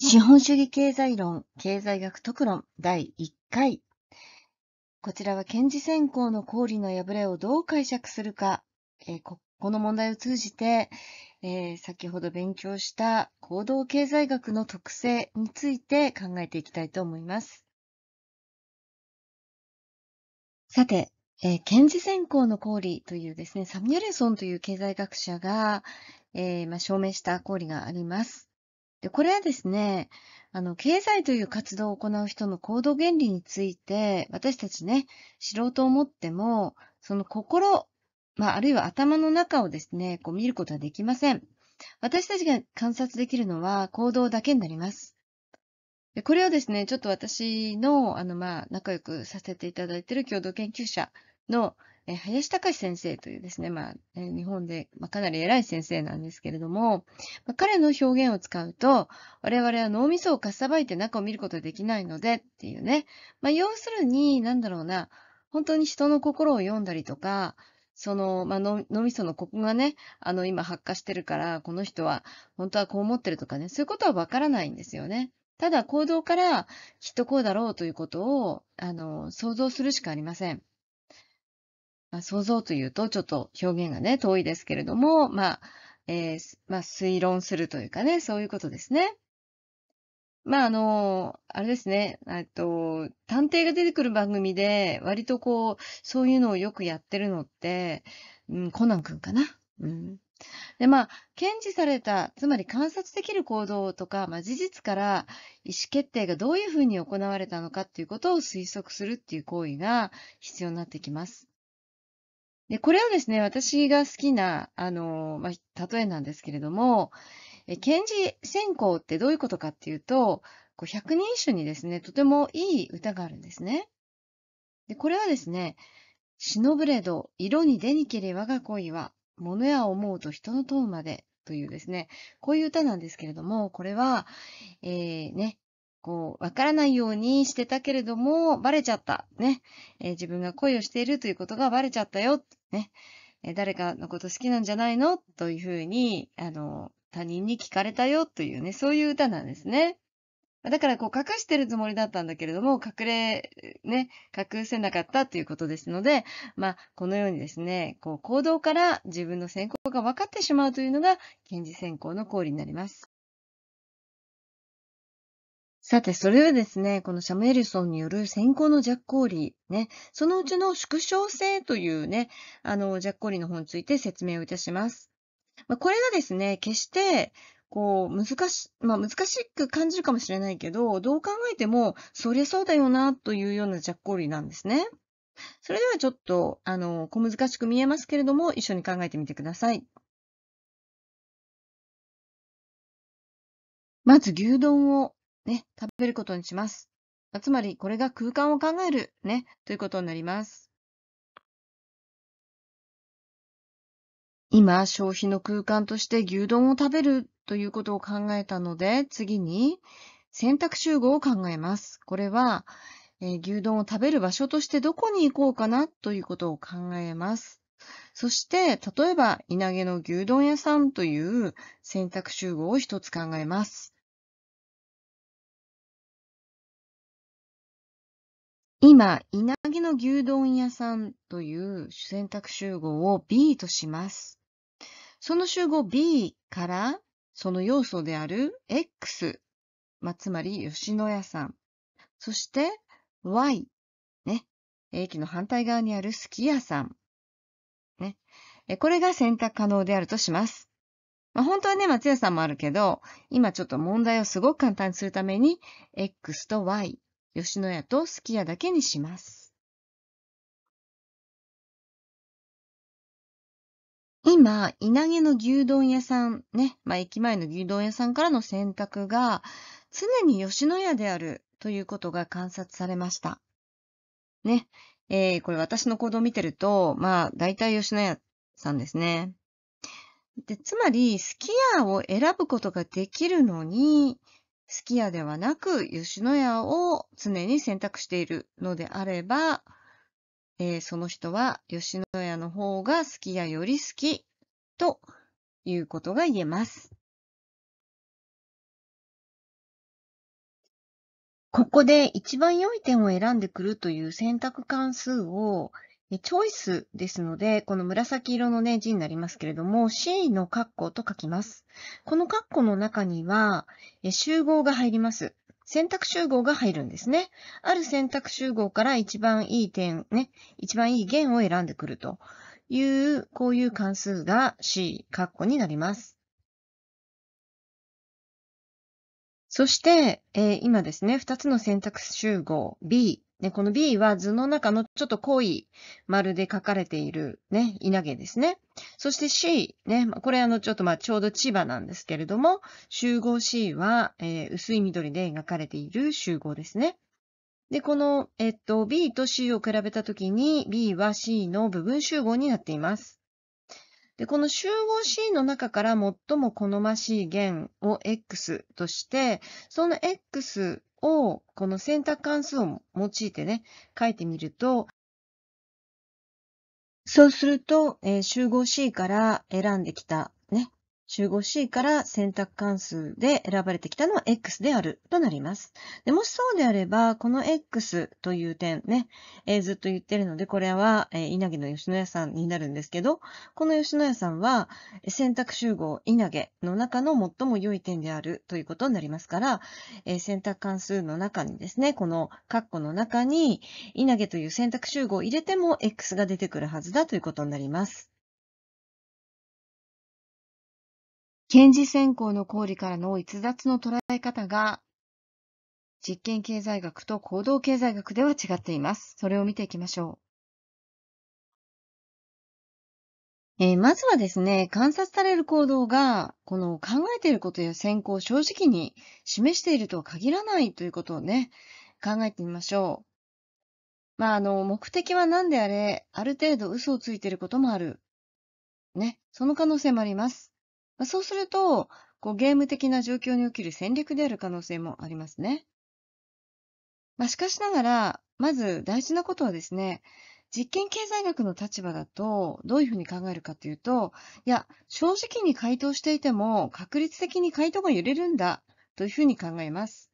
資本主義経済論、経済学特論第1回。こちらは検事選考の公理の破れをどう解釈するか、えー、ここの問題を通じて、えー、先ほど勉強した行動経済学の特性について考えていきたいと思います。さて、えー、検事選考の公理というですね、サミュレソンという経済学者が、えまあ、証明した公理があります。で、これはですね、あの、経済という活動を行う人の行動原理について、私たちね、知ろうと思っても、その心、まあ、あるいは頭の中をですね、こう見ることはできません。私たちが観察できるのは行動だけになります。でこれをですね、ちょっと私の、あの、まあ、仲良くさせていただいている共同研究者のえ林隆先生というですね、まあ、え日本で、まかなり偉い先生なんですけれども、ま彼の表現を使うと、我々は脳みそをかっさばいて中を見ることできないのでっていうね、まあ、要するに、なんだろうな、本当に人の心を読んだりとか、その、まあ、脳みそのここがね、あの、今発火してるから、この人は、本当はこう思ってるとかね、そういうことはわからないんですよね。ただ、行動から、きっとこうだろうということを、あの、想像するしかありません。まあ、想像というとちょっと表現がね、遠いですけれども、まあ、えー、まあ、推論するというかね、そういうことですね。まあ、あの、あれですね、えと、探偵が出てくる番組で、割とこう、そういうのをよくやってるのって、うん、コナン君かな。うん。で、まあ、検知された、つまり観察できる行動とか、まあ、事実から意思決定がどういうふうに行われたのかっていうことを推測するっていう行為が必要になってきます。で、これはですね、私が好きな、あの、まあ、例えなんですけれども、え、検事選考ってどういうことかっていうと、こう百人一首にですね、とてもいい歌があるんですね。で、これはですね、忍ぶれど、色に出にけれ我が恋は、物や思うと人の問うまでというですね、こういう歌なんですけれども、これは、えー、ね、こう、わからないようにしてたけれども、バレちゃった。ね。えー、自分が恋をしているということがバレちゃったよ。ね。えー、誰かのこと好きなんじゃないのというふうに、あの、他人に聞かれたよというね、そういう歌なんですね。だからこう隠してるつもりだったんだけれども、隠れ、ね、隠せなかったということですので、まあ、このようにですね、こう行動から自分の選考が分かってしまうというのが、検事選考の行為になります。さて、それでですね、このシャムエルソンによる先行のジャッコーリー、ね、そのうちの縮小性というね、あの、ジャッコーリーの本について説明をいたします。まあ、これがですね、決して、こう、難し、まあ、難しく感じるかもしれないけど、どう考えても、そりゃそうだよな、というようなジャッコーリーなんですね。それではちょっと、あの、小難しく見えますけれども、一緒に考えてみてください。まず牛丼をね、食べることにします。つまり、これが空間を考える、ね、ということになります。今、消費の空間として牛丼を食べるということを考えたので、次に選択集合を考えます。これは、えー、牛丼を食べる場所としてどこに行こうかなということを考えます。そして、例えば、稲毛の牛丼屋さんという選択集合を一つ考えます。今、稲毛の牛丼屋さんという選択集合を B とします。その集合 B から、その要素である X、まあ、つまり吉野屋さん、そして Y、ね、駅の反対側にあるすき屋さん、ね、これが選択可能であるとします。まあ、本当はね、松屋さんもあるけど、今ちょっと問題をすごく簡単にするために、X と Y、吉野家とすき家だけにします。今、稲毛の牛丼屋さん、ね、まあ、駅前の牛丼屋さんからの選択が、常に吉野家であるということが観察されました。ね、えー、これ私の行動を見てると、まあ、大体吉野家さんですね。で、つまり、スきアを選ぶことができるのに、すき家ではなく吉野家を常に選択しているのであれば、えー、その人は吉野家の方がすき家より好きということが言えます。ここで一番良い点を選んでくるという選択関数をチョイスですので、この紫色のね、字になりますけれども、C の括弧と書きます。この括弧の中には、集合が入ります。選択集合が入るんですね。ある選択集合から一番いい点、ね、一番いい弦を選んでくるという、こういう関数が C、括弧になります。そして、えー、今ですね、2つの選択集合 B ね、この B は図の中のちょっと濃い丸で書かれているね、稲毛ですね。そして C、ね、これあのちょっとまあちょうど千葉なんですけれども、集合 C は、えー、薄い緑で描かれている集合ですね。で、この、えっと、B と C を比べたときに、B は C の部分集合になっています。で、この集合 C の中から最も好ましい弦を X として、その X をこの選択関数を用いてね、書いてみると、そうすると、えー、集合 C から選んできた集合 C から選択関数で選ばれてきたのは X であるとなります。でもしそうであれば、この X という点ね、えー、ずっと言ってるので、これは、えー、稲毛の吉野家さんになるんですけど、この吉野家さんは選択集合稲毛の中の最も良い点であるということになりますから、えー、選択関数の中にですね、このカッコの中に稲毛という選択集合を入れても X が出てくるはずだということになります。検事専攻の講理からの逸脱の捉え方が、実験経済学と行動経済学では違っています。それを見ていきましょう。えー、まずはですね、観察される行動が、この考えていることや選考を正直に示しているとは限らないということをね、考えてみましょう。まあ、あの、目的は何であれ、ある程度嘘をついていることもある。ね、その可能性もあります。そうすると、こうゲーム的な状況に起きる戦略である可能性もありますね。ま、しかしながら、まず大事なことはですね、実験経済学の立場だと、どういうふうに考えるかというと、いや、正直に回答していても、確率的に回答が揺れるんだ、というふうに考えます。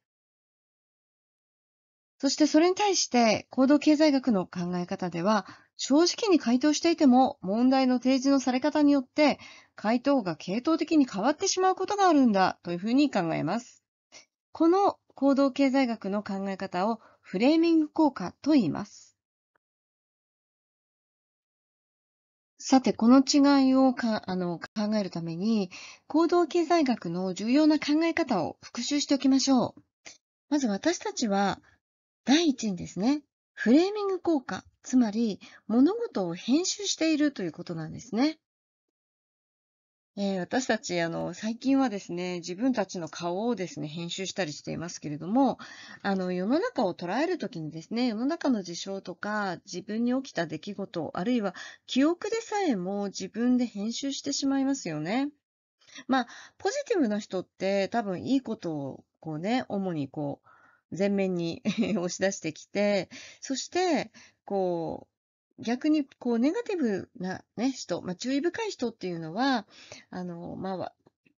そしてそれに対して、行動経済学の考え方では、正直に回答していても、問題の提示のされ方によって、回答が系統的に変わってしまうことがあるんだというふうに考えます。この行動経済学の考え方をフレーミング効果と言います。さて、この違いをかあの考えるために、行動経済学の重要な考え方を復習しておきましょう。まず私たちは、第一にですね、フレーミング効果、つまり物事を編集しているということなんですね。えー、私たち、あの、最近はですね、自分たちの顔をですね、編集したりしていますけれども、あの、世の中を捉えるときにですね、世の中の事象とか、自分に起きた出来事、あるいは記憶でさえも自分で編集してしまいますよね。まあ、ポジティブな人って多分いいことをこうね、主にこう、前面に 押し出してきて、そして、こう、逆に、こう、ネガティブなね、人、まあ、注意深い人っていうのは、あの、ま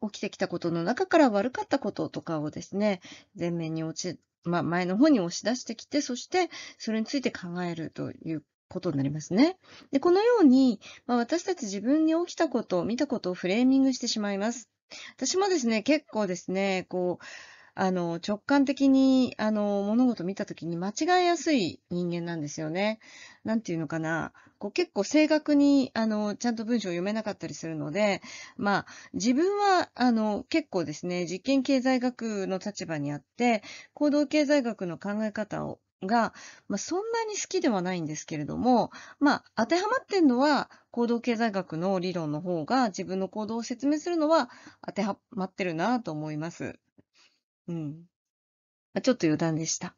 あ、起きてきたことの中から悪かったこととかをですね、前面に落ち、まあ、前の方に押し出してきて、そして、それについて考えるということになりますね。で、このように、まあ、私たち自分に起きたこと、見たことをフレーミングしてしまいます。私もですね、結構ですね、こう、あの、直感的に、あの、物事見たときに間違えやすい人間なんですよね。なんていうのかな。こう結構正確に、あの、ちゃんと文章を読めなかったりするので、まあ、自分は、あの、結構ですね、実験経済学の立場にあって、行動経済学の考え方をが、まあ、そんなに好きではないんですけれども、まあ、当てはまってんのは、行動経済学の理論の方が、自分の行動を説明するのは当てはまってるなと思います。うん。ま、ちょっと余談でした。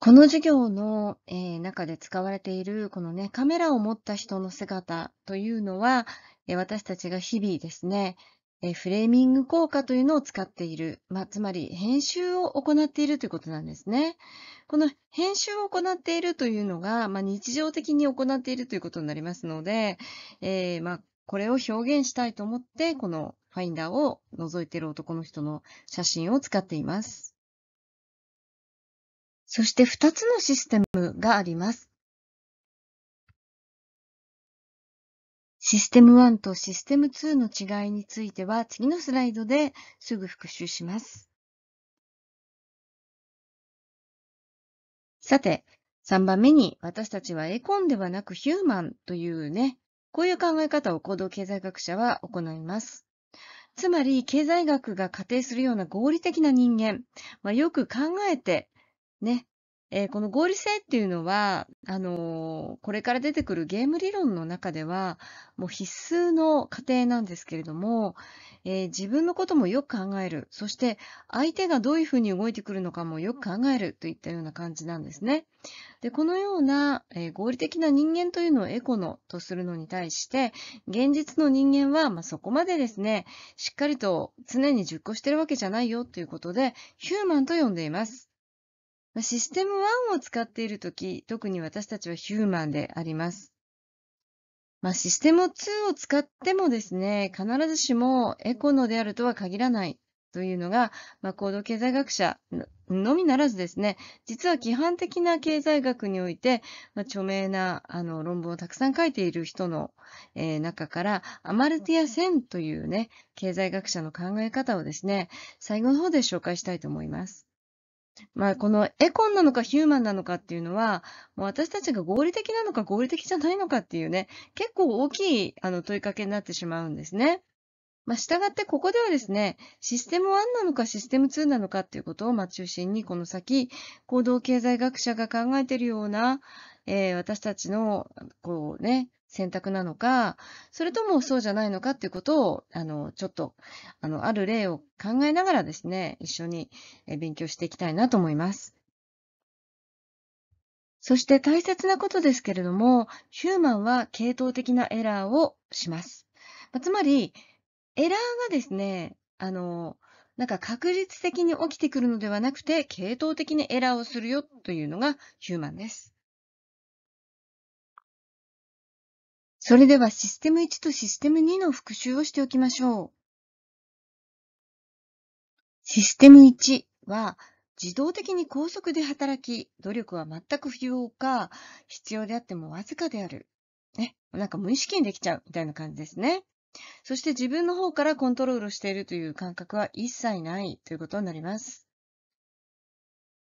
この授業の、ええ、中で使われている、このね、カメラを持った人の姿というのは、え、私たちが日々ですね、え、フレーミング効果というのを使っている、ま、あ、つまり編集を行っているということなんですね。この編集を行っているというのが、ま、あ、日常的に行っているということになりますので、ええ、ま、これを表現したいと思って、このファインダーを覗いている男の人の写真を使っています。そして2つのシステムがあります。システム1とシステム2の違いについては次のスライドですぐ復習します。さて、3番目に私たちはエコンではなくヒューマンというね、こういう考え方を行動経済学者は行います。つまり、経済学が仮定するような合理的な人間、まあ、よく考えて、ね、えー、この合理性っていうのは、あのー、これから出てくるゲーム理論の中では、もう必須の過程なんですけれども、えー、自分のこともよく考える、そして相手がどういうふうに動いてくるのかもよく考えるといったような感じなんですね。で、このような、え合理的な人間というのをエコのとするのに対して、現実の人間は、まあ、そこまでですね、しっかりと常に熟考してるわけじゃないよということで、ヒューマンと呼んでいます。システム1を使っているとき、特に私たちはヒューマンであります。まあ、システム2を使ってもですね、必ずしもエコノであるとは限らないというのが、まあ、行動経済学者のみならずですね、実は規範的な経済学において、まあ、著名なあの論文をたくさん書いている人の、えー、中から、アマルティア・センというね、経済学者の考え方をですね、最後の方で紹介したいと思います。まあ、このエコンなのかヒューマンなのかっていうのは、もう私たちが合理的なのか合理的じゃないのかっていうね、結構大きいあの問いかけになってしまうんですね。まあ、従ってここではですね、システム1なのかシステム2なのかっていうことをま中心にこの先、行動経済学者が考えているような、えー、私たちのこうね、選択なのか、それともそうじゃないのかっていうことを、あの、ちょっと、あの、ある例を考えながらですね、一緒に勉強していきたいなと思います。そして大切なことですけれども、ヒューマンは系統的なエラーをします。つまり、エラーがですね、あの、なんか確率的に起きてくるのではなくて、系統的にエラーをするよというのがヒューマンです。それではシステム1とシステム2の復習をしておきましょう。システム1は自動的に高速で働き、努力は全く不要か、必要であってもわずかである。ね、なんか無意識にできちゃうみたいな感じですね。そして自分の方からコントロールしているという感覚は一切ないということになります。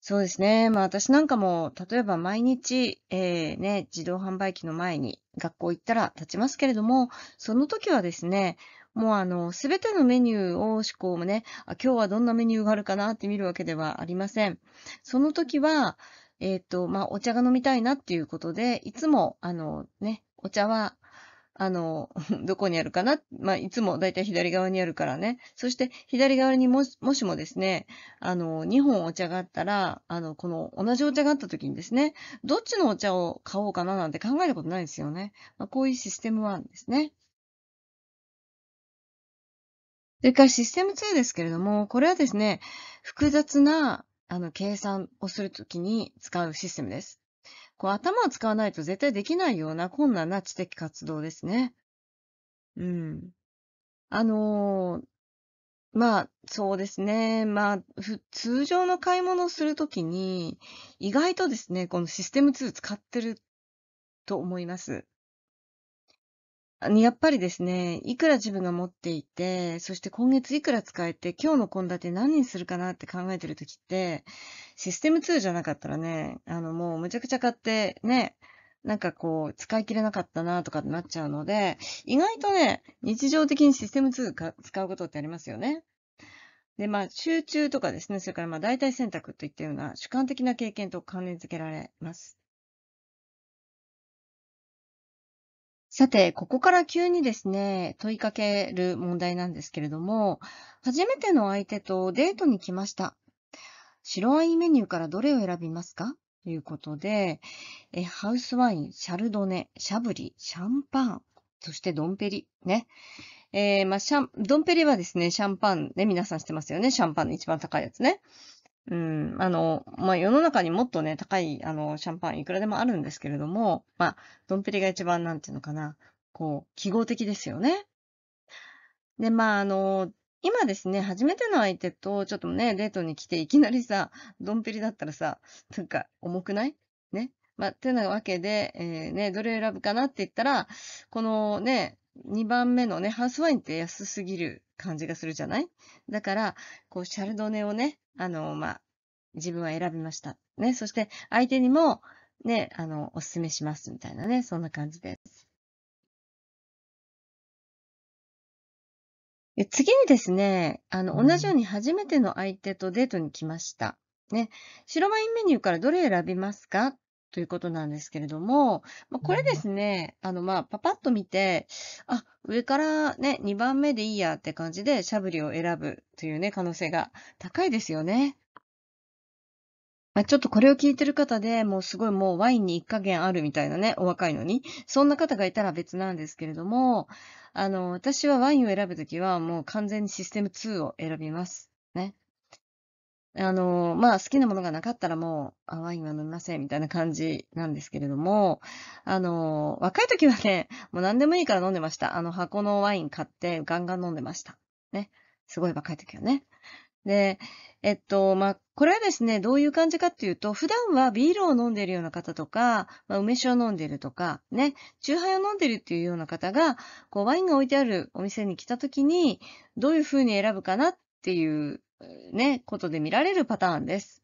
そうですね。まあ私なんかも、例えば毎日、えー、ね、自動販売機の前に学校行ったら立ちますけれども、その時はですね、もうあの、すべてのメニューを思考もね、あ、今日はどんなメニューがあるかなって見るわけではありません。その時は、えっ、ー、と、まあお茶が飲みたいなっていうことで、いつもあのね、お茶はあの、どこにあるかなまあ、いつもだいたい左側にあるからね。そして、左側にもし、もしもですね、あの、2本お茶があったら、あの、この、同じお茶があった時にですね、どっちのお茶を買おうかななんて考えたことないですよね。まあ、こういうシステム1ですね。それからシステム2ですけれども、これはですね、複雑な、あの、計算をするときに使うシステムです。こう頭を使わないと絶対できないような困難な知的活動ですね。うん。あのーまあ、そうですね。まあ、通常の買い物をするときに、意外とですね、このシステム2使ってると思います。やっぱりですね、いくら自分が持っていて、そして今月いくら使えて、今日の献立何にするかなって考えてるときって、システム2じゃなかったらね、あの、もうむちゃくちゃ買ってね、なんかこう、使い切れなかったなとかってなっちゃうので、意外とね、日常的にシステム2か使うことってありますよね。で、まあ、集中とかですね、それからまあ、代替選択といったような主観的な経験と関連づけられます。さて、ここから急にですね、問いかける問題なんですけれども、初めての相手とデートに来ました。白ワインメニューからどれを選びますかということで、えハウスワイン、シャルドネ、シャブリ、シャンパン、そしてドンペリ、ね。えー、まあ、シャン、ドンペリはですね、シャンパンね、皆さん知ってますよね。シャンパンの一番高いやつね。うん、あの、まあ、世の中にもっとね、高い、あの、シャンパンいくらでもあるんですけれども、まあ、ドンペリが一番、なんていうのかな、こう、記号的ですよね。で、まあ、あの、今ですね、初めての相手と、ちょっとね、デートに来て、いきなりさ、ドンペリだったらさ、なんか、重くないね。まあ、てなわけで、えー、ね、どれ選ぶかなって言ったら、このね、2番目のね、ハウスワインって安すぎる感じがするじゃないだから、こう、シャルドネをね、あの、まあ、自分は選びました。ね、そして、相手にも、ね、あの、おすすめします、みたいなね、そんな感じです。次にですね、あの、同じように初めての相手とデートに来ました。ね、白ワインメニューからどれ選びますかということなんですけれども、まあ、これですね、あの、まあ、パパッと見て、あ、上からね、2番目でいいやって感じで、しゃぶりを選ぶというね、可能性が高いですよね。まあ、ちょっとこれを聞いてる方でもうすごいもうワインに一加減あるみたいなね、お若いのに。そんな方がいたら別なんですけれども、あの、私はワインを選ぶときはもう完全にシステム2を選びます。ね。あの、まあ、好きなものがなかったらもう、あワインは飲みません、みたいな感じなんですけれども、あの、若い時はね、もう何でもいいから飲んでました。あの、箱のワイン買ってガンガン飲んでました。ね。すごい若い時はね。で、えっと、まあ、これはですね、どういう感じかっていうと、普段はビールを飲んでいるような方とか、まあ、梅酒を飲んでいるとか、ね、酎ハイを飲んでるっていうような方が、こう、ワインが置いてあるお店に来た時に、どういう風に選ぶかなっていう、ね、ことで見られるパターンです。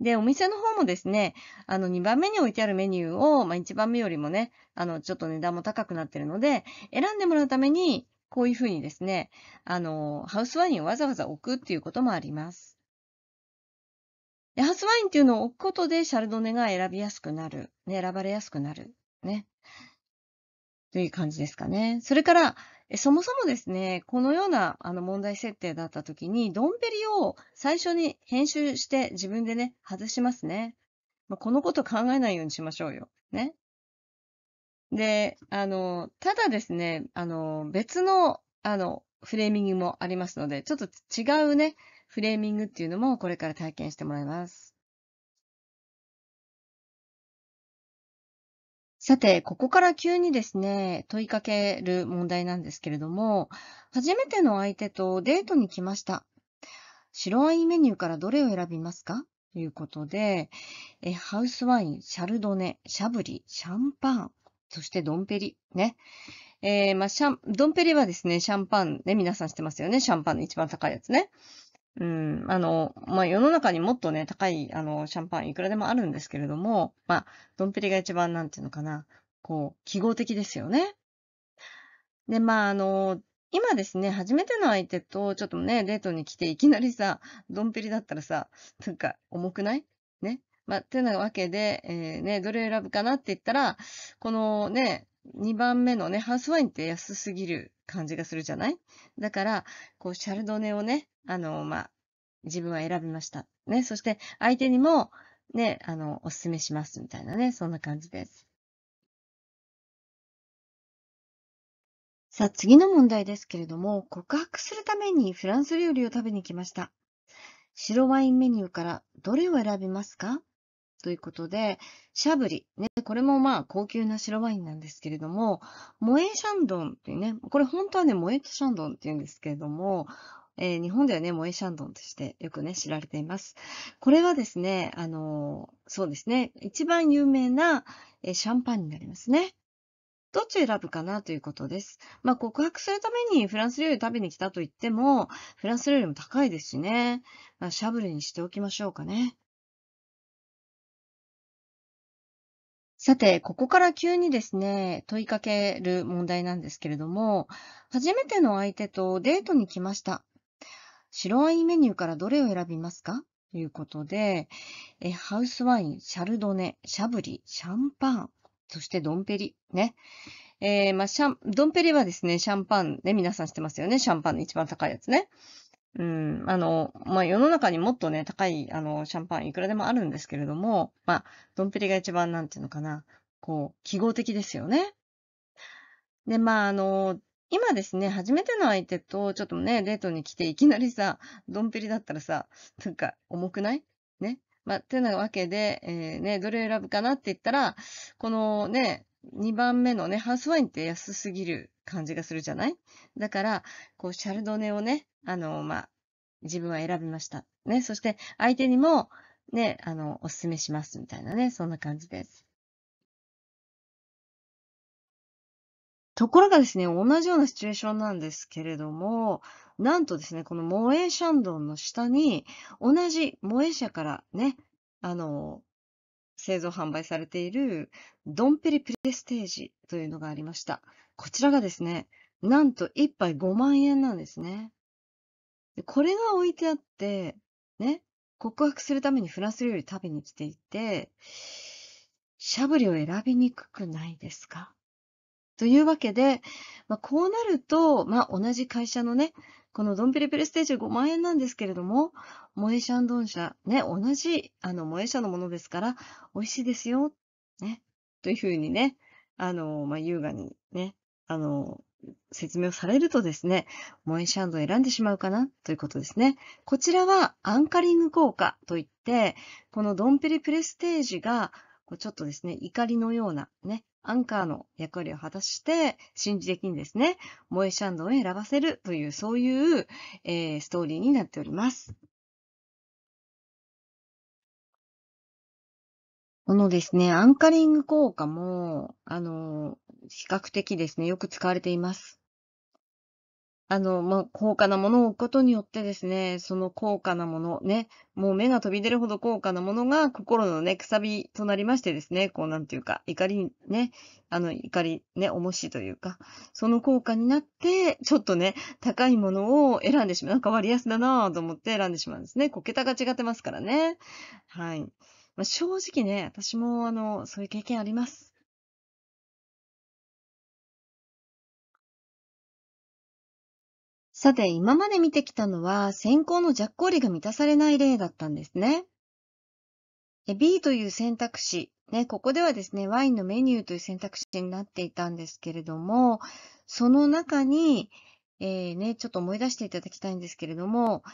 で、お店の方もですね、あの、2番目に置いてあるメニューを、まあ、1番目よりもね、あの、ちょっと値段も高くなってるので、選んでもらうために、こういうふうにですね、あの、ハウスワインをわざわざ置くっていうこともあります。でハウスワインっていうのを置くことで、シャルドネが選びやすくなる。ね、選ばれやすくなる。ね。という感じですかね。それから、そもそもですね、このようなあの問題設定だったときに、ドンペリを最初に編集して自分でね、外しますね。まあ、このこと考えないようにしましょうよ。ね。で、あの、ただですね、あの、別の、あの、フレーミングもありますので、ちょっと違うね、フレーミングっていうのもこれから体験してもらいます。さて、ここから急にですね、問いかける問題なんですけれども、初めての相手とデートに来ました。白ワインメニューからどれを選びますかということで、えハウスワイン、シャルドネ、シャブリ、シャンパン、そしてドンペリ。ね。えー、まあ、シャン、ドンペリはですね、シャンパンね、皆さん知ってますよね。シャンパンの一番高いやつね。うん、あの、まあ、世の中にもっとね、高い、あの、シャンパンいくらでもあるんですけれども、まあ、ドンペリが一番、なんていうのかな、こう、記号的ですよね。で、まあ、あの、今ですね、初めての相手と、ちょっとね、デートに来て、いきなりさ、ドンペリだったらさ、なんか、重くないね。まあ、てなわけで、えー、ね、どれ選ぶかなって言ったら、このね、2番目のね、ハウスワインって安すぎる感じがするじゃないだから、こう、シャルドネをね、あの、まあ、自分は選びました。ね、そして相手にも、ね、あの、おすすめしますみたいなね、そんな感じです。さあ、次の問題ですけれども、告白するためにフランス料理を食べに来ました。白ワインメニューからどれを選びますかということで、シャブリ、ね、これもまあ高級な白ワインなんですけれども、モエシャンドンっていうね、これ本当はね、モエシャンドンっていうんですけれども、えー、日本ではね、モエシャンドンとしてよくね、知られています。これはですね、あのー、そうですね、一番有名な、えー、シャンパンになりますね。どっち選ぶかなということです。まあ、告白するためにフランス料理食べに来たと言っても、フランス料理も高いですしね。まあ、シャブレにしておきましょうかね。さて、ここから急にですね、問いかける問題なんですけれども、初めての相手とデートに来ました。白ワインメニューからどれを選びますかということでえ、ハウスワイン、シャルドネ、シャブリ、シャンパン、そしてドンペリ、ね。えー、まあ、シャン、ドンペリはですね、シャンパンね、皆さん知ってますよね。シャンパンの一番高いやつね。うん、あの、まあ、世の中にもっとね、高い、あの、シャンパンいくらでもあるんですけれども、まあ、ドンペリが一番、なんていうのかな、こう、記号的ですよね。で、まあ、あの、今ですね、初めての相手と、ちょっとね、デートに来て、いきなりさ、ドンペリだったらさ、なんか、重くないね。まあ、てなわけで、えー、ね、どれ選ぶかなって言ったら、このね、2番目のね、ハウスワインって安すぎる感じがするじゃないだから、こう、シャルドネをね、あの、まあ、自分は選びました。ね。そして、相手にも、ね、あの、お勧めします、みたいなね。そんな感じです。ところがですね、同じようなシチュエーションなんですけれども、なんとですね、このモエシャンドンの下に、同じモエ社からね、あの、製造販売されているドンペリプレステージというのがありました。こちらがですね、なんと1杯5万円なんですね。で、これが置いてあって、ね、告白するためにフランス料理食べに来ていて、しゃぶりを選びにくくないですかというわけで、まあ、こうなると、まあ、同じ会社のね、このドンペリペリステージ5万円なんですけれども、萌えシャンドン社、ね、同じ、あの、萌え社のものですから、美味しいですよ、ね、というふうにね、あの、まあ、優雅にね、あの、説明をされるとですね、モエシャンドを選んでしまうかなということですね。こちらはアンカリング効果といって、このドンペリプレステージが、ちょっとですね、怒りのようなね、アンカーの役割を果たして、心理的にですね、モエシャンドを選ばせるという、そういう、えー、ストーリーになっております。このですね、アンカリング効果も、あの、比較的ですね、よく使われています。あの、まあ、高価なものを置くことによってですね、その高価なもの、ね、もう目が飛び出るほど高価なものが心のね、くさびとなりましてですね、こうなんていうか、怒りね、あの、怒りね、重しというか、その効果になって、ちょっとね、高いものを選んでしまう。なんか割安だなぁと思って選んでしまうんですね。こう、桁が違ってますからね。はい。まあ、正直ね、私もあの、そういう経験あります。さて、今まで見てきたのは、選行のジャッリが満たされない例だったんですね。B という選択肢、ね、ここではですね、ワインのメニューという選択肢になっていたんですけれども、その中に、えーね、ちょっと思い出していただきたいんですけれども、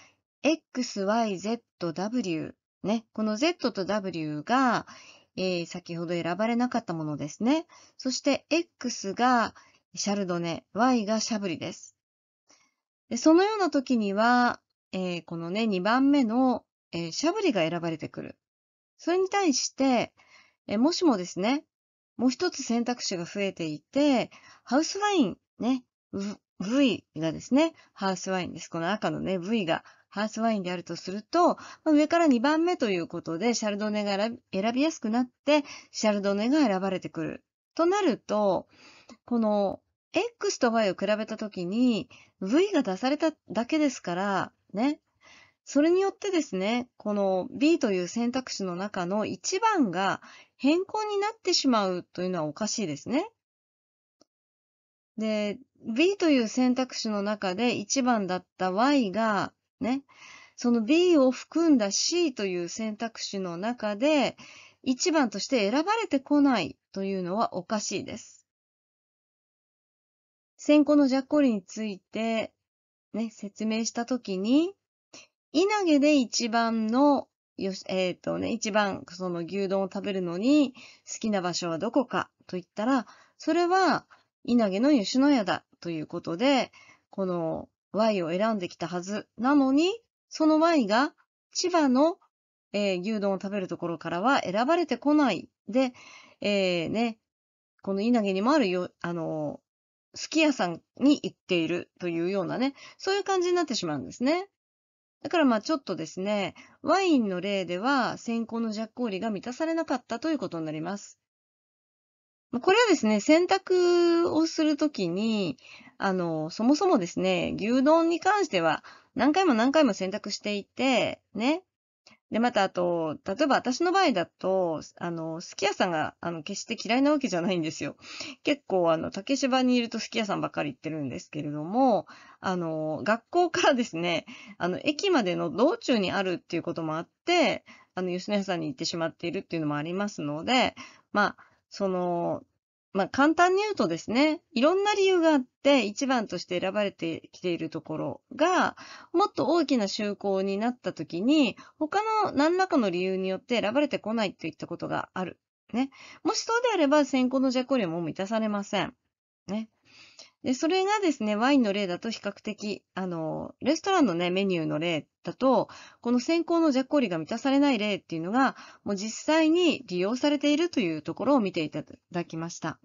X、Y、Z、W ね、この Z と W が、えー、先ほど選ばれなかったものですね。そして X がシャルドネ、Y がシャブリです。でそのような時には、えー、このね、2番目の、えー、シャブリが選ばれてくる。それに対して、えもしもですね、もう一つ選択肢が増えていて、ハウスワイン、ね、v がですね、ハウスワインです。この赤のね、V がハースワインであるとすると、上から2番目ということで、シャルドネが選びやすくなって、シャルドネが選ばれてくる。となると、この X と Y を比べたときに、V が出されただけですから、ね。それによってですね、この B という選択肢の中の1番が変更になってしまうというのはおかしいですね。で、B という選択肢の中で1番だった Y がね。その B を含んだ C という選択肢の中で、1番として選ばれてこないというのはおかしいです。先行のジャッコリについて、ね、説明したときに、稲毛で一番の、よし、えっ、ー、とね、一番その牛丼を食べるのに好きな場所はどこかと言ったら、それは稲毛の吉野家だということで、この Y を選んできたはずなのに、その Y が千葉の、えー、牛丼を食べるところからは選ばれてこない。で、えー、ね、この稲毛にもあるよ、あのー、すき屋さんに行っているというようなね、そういう感じになってしまうんですね。だからまあちょっとですね、ワインの例では先行のジャッコーリが満たされなかったということになります。これはですね、選択をするときに、あの、そもそもですね、牛丼に関しては何回も何回も選択していて、ね。で、またあと、例えば私の場合だと、あの、すき家さんが、あの、決して嫌いなわけじゃないんですよ。結構、あの、竹芝にいるとすき家さんばっかり行ってるんですけれども、あの、学校からですね、あの、駅までの道中にあるっていうこともあって、あの、吉野家さんに行ってしまっているっていうのもありますので、まあ、その、まあ、簡単に言うとですね、いろんな理由があって一番として選ばれてきているところが、もっと大きな就航になった時に、他の何らかの理由によって選ばれてこないといったことがある。ね。もしそうであれば、先行の弱項量も満たされません。ね。で、それがですね、ワインの例だと比較的、あの、レストランのね、メニューの例だと、この先行のジャックリが満たされない例っていうのが、もう実際に利用されているというところを見ていただきました。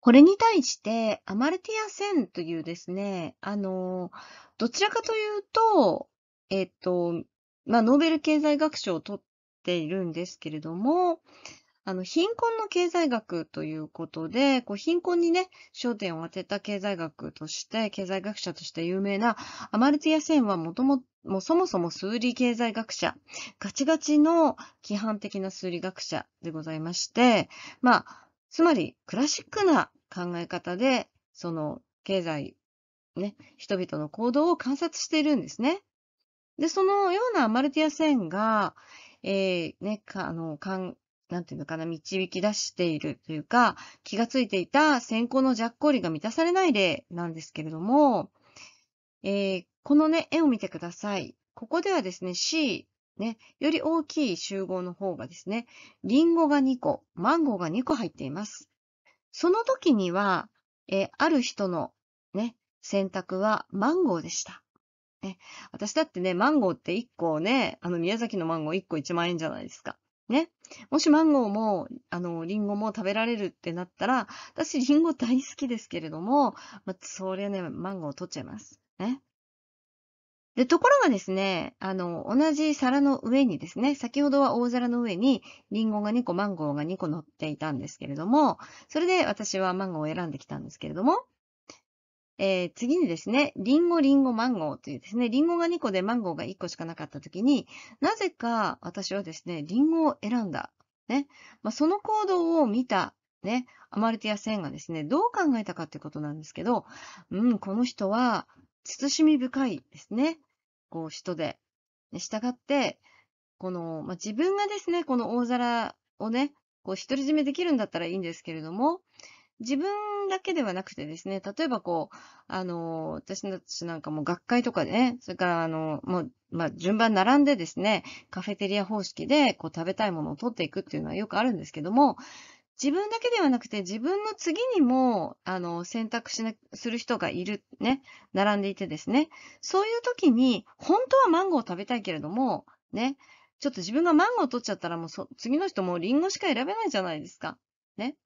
これに対して、アマルティア線というですね、あの、どちらかというと、えっと、まあ、ノーベル経済学賞を取っているんですけれども、あの、貧困の経済学ということで、こう貧困にね、焦点を当てた経済学として、経済学者として有名なアマルティア・センはもとももそもそも数理経済学者、ガチガチの規範的な数理学者でございまして、まあ、つまりクラシックな考え方で、その経済、ね、人々の行動を観察しているんですね。で、そのようなアマルティア・センが、えー、ね、か、あの、かん、なんていうのかな、導き出しているというか、気がついていた先行のジャッコリが満たされない例なんですけれども、えー、このね、絵を見てください。ここではですね、C、ね、より大きい集合の方がですね、リンゴが2個、マンゴーが2個入っています。その時には、えー、ある人のね、選択はマンゴーでした。ね、私だってね、マンゴーって1個ね、あの宮崎のマンゴー1個1万円じゃないですか。ね。もしマンゴーも、あの、リンゴも食べられるってなったら、私リンゴ大好きですけれども、まあ、それね、マンゴー取っちゃいます。ね。で、ところがですね、あの、同じ皿の上にですね、先ほどは大皿の上に、リンゴが2個、マンゴーが2個乗っていたんですけれども、それで私はマンゴーを選んできたんですけれども、えー、次にですね、リンゴ、リンゴ、マンゴーというですね、リンゴが2個でマンゴーが1個しかなかった時に、なぜか私はですね、リンゴを選んだ。ね。まあ、その行動を見た、ね、アマルティア・センがですね、どう考えたかってことなんですけど、うん、この人は、慎み深いですね。こう、人で。したがって、この、まあ、自分がですね、この大皿をね、こう、独り占めできるんだったらいいんですけれども、自分だけではなくてですね、例えばこう、あの、私たちなんかも学会とかでね、それからあの、もう、まあ、順番並んでですね、カフェテリア方式でこう食べたいものを取っていくっていうのはよくあるんですけども、自分だけではなくて自分の次にも、あの、選択しな、する人がいる、ね、並んでいてですね、そういう時に、本当はマンゴーを食べたいけれども、ね、ちょっと自分がマンゴーを取っちゃったらもうそ、次の人もリンゴしか選べないじゃないですか。ね。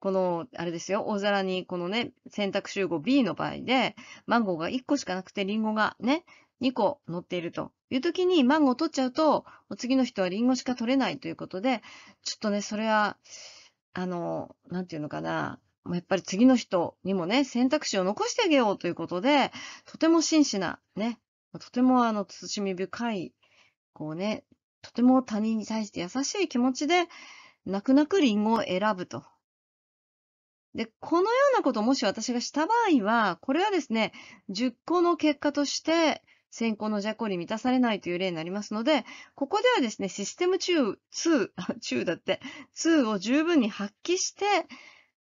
この、あれですよ、大皿にこのね、選択集合 B の場合で、マンゴーが1個しかなくて、リンゴがね、2個乗っているという時に、マンゴー取っちゃうと、次の人はリンゴしか取れないということで、ちょっとね、それは、あの、なんていうのかな、やっぱり次の人にもね、選択肢を残してあげようということで、とても真摯な、ね、とてもあの、慎み深い、こうね、とても他人に対して優しい気持ちで、泣く泣くリンゴを選ぶとで、このようなことをもし私がした場合は、これはですね、10個の結果として、先行の弱項に満たされないという例になりますので、ここではですね、システム中、2、中だって、2を十分に発揮して、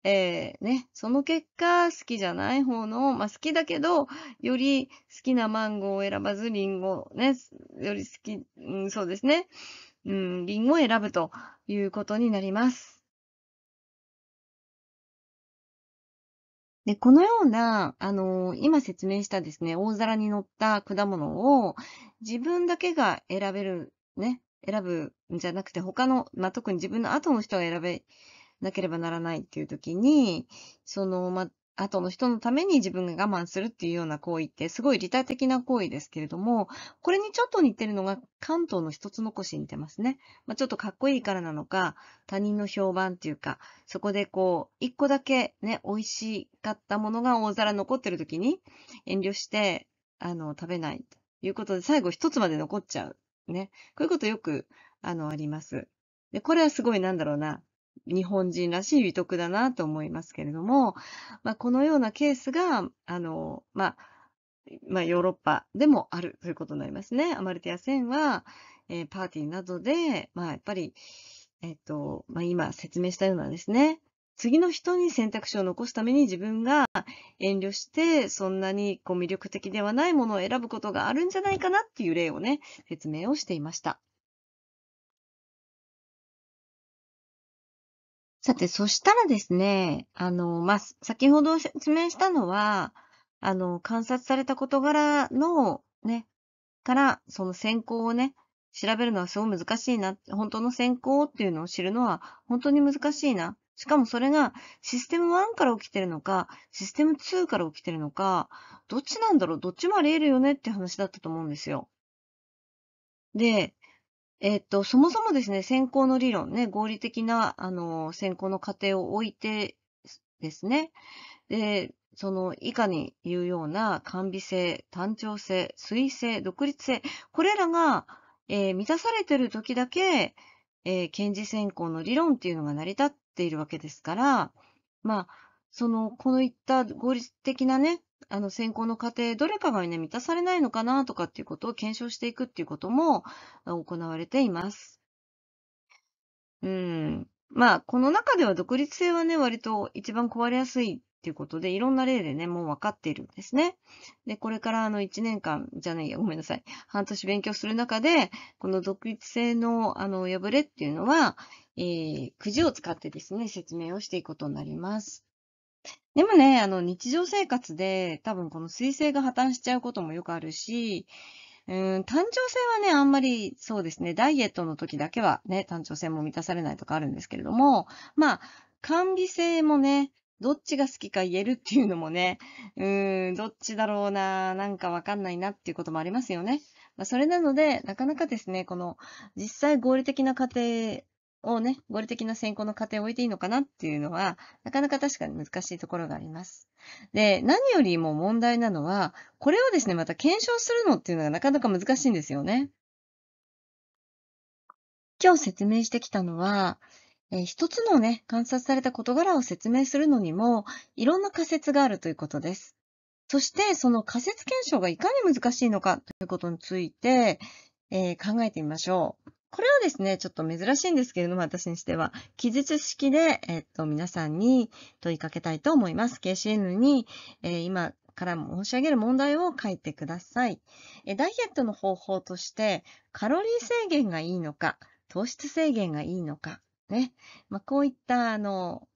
えー、ね、その結果、好きじゃない方の、まあ、好きだけど、より好きなマンゴーを選ばず、リンゴ、ね、より好き、うん、そうですね、うん、リンゴを選ぶということになります。で、このような、あのー、今説明したですね、大皿に乗った果物を自分だけが選べる、ね、選ぶんじゃなくて、他の、まあ、特に自分の後の人が選べなければならないっていう時に、その、まあ、後の人のために自分が我慢するっていうような行為って、すごい利他的な行為ですけれども、これにちょっと似てるのが関東の一つ残しに似てますね。まあ、ちょっとかっこいいからなのか、他人の評判っていうか、そこでこう、一個だけね、美味しかったものが大皿残ってる時に、遠慮して、あの、食べないということで、最後一つまで残っちゃう。ね。こういうことよく、あの、あります。で、これはすごいなんだろうな。日本人らしい美徳だなと思いますけれども、まあ、このようなケースが、あの、まあ、まあ、ヨーロッパでもあるということになりますね。アマルティア・戦は、えー、パーティーなどで、まあ、やっぱり、えっと、まあ、今説明したようなですね、次の人に選択肢を残すために自分が遠慮して、そんなにこう魅力的ではないものを選ぶことがあるんじゃないかなっていう例をね、説明をしていました。さて、そしたらですね、あの、まあ、先ほど説明したのは、あの、観察された事柄の、ね、から、その選考をね、調べるのはすごい難しいな、本当の選考っていうのを知るのは本当に難しいな。しかもそれがシステム1から起きてるのか、システム2から起きてるのか、どっちなんだろうどっちもあり得るよねって話だったと思うんですよ。で、えっと、そもそもですね、選考の理論ね、合理的な、あの、選考の過程を置いてですね、で、その以下に言うような完備性、単調性、推性、独立性、これらが、えー、満たされてる時だけ、えー、検事選考の理論っていうのが成り立っているわけですから、まあ、その、このいった合理的なね、あの選考の過程、どれかがね、満たされないのかなとかっていうことを検証していくっていうことも行われています。うん。まあ、この中では独立性はね、割と一番壊れやすいっていうことで、いろんな例でね、もう分かっているんですね。で、これからあの1年間、じゃないや、ごめんなさい。半年勉強する中で、この独立性のあの破れっていうのは、えー、くじを使ってですね、説明をしていくことになります。でもね、あの、日常生活で、多分この水星が破綻しちゃうこともよくあるし、うん、単調性はね、あんまりそうですね、ダイエットの時だけはね、単調性も満たされないとかあるんですけれども、まあ、完備性もね、どっちが好きか言えるっていうのもね、うーん、どっちだろうな、なんかわかんないなっていうこともありますよね。まあ、それなので、なかなかですね、この実際合理的な過程をね、合理的な選考の過程を置いていいのかなっていうのは、なかなか確かに難しいところがあります。で、何よりも問題なのは、これをですね、また検証するのっていうのがなかなか難しいんですよね。今日説明してきたのは、えー、一つのね、観察された事柄を説明するのにも、いろんな仮説があるということです。そして、その仮説検証がいかに難しいのかということについて、えー、考えてみましょう。これはですね、ちょっと珍しいんですけれども、私にしては、記述式で、えっと、皆さんに問いかけたいと思います。KCN に、えー、今から申し上げる問題を書いてください。えダイエットの方法として、カロリー制限がいいのか、糖質制限がいいのか、ね。まあ、こういった、あの、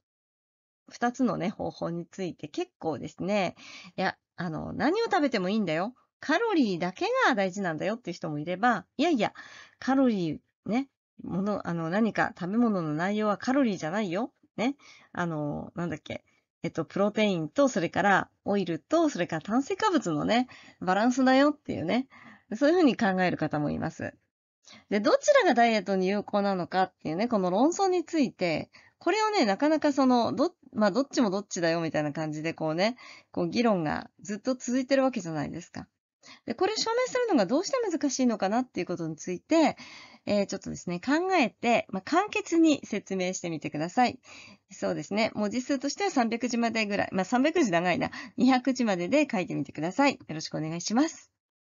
二つのね、方法について結構ですね、いや、あの、何を食べてもいいんだよ。カロリーだけが大事なんだよっていう人もいれば、いやいや、カロリーね、もの、あの、何か食べ物の内容はカロリーじゃないよ。ね、あの、なんだっけ。えっと、プロテインと、それからオイルと、それから炭水化物のね、バランスだよっていうね、そういうふうに考える方もいます。で、どちらがダイエットに有効なのかっていうね、この論争について、これをね、なかなかその、ど、まあ、どっちもどっちだよみたいな感じで、こうね、こう議論がずっと続いてるわけじゃないですか。で、これを証明するのがどうして難しいのかなっていうことについて、えー、ちょっとですね、考えて、まあ、簡潔に説明してみてください。そうですね、文字数としては300字までぐらい、まあ、300字長いな、200字までで書いてみてください。よろしくお願いします。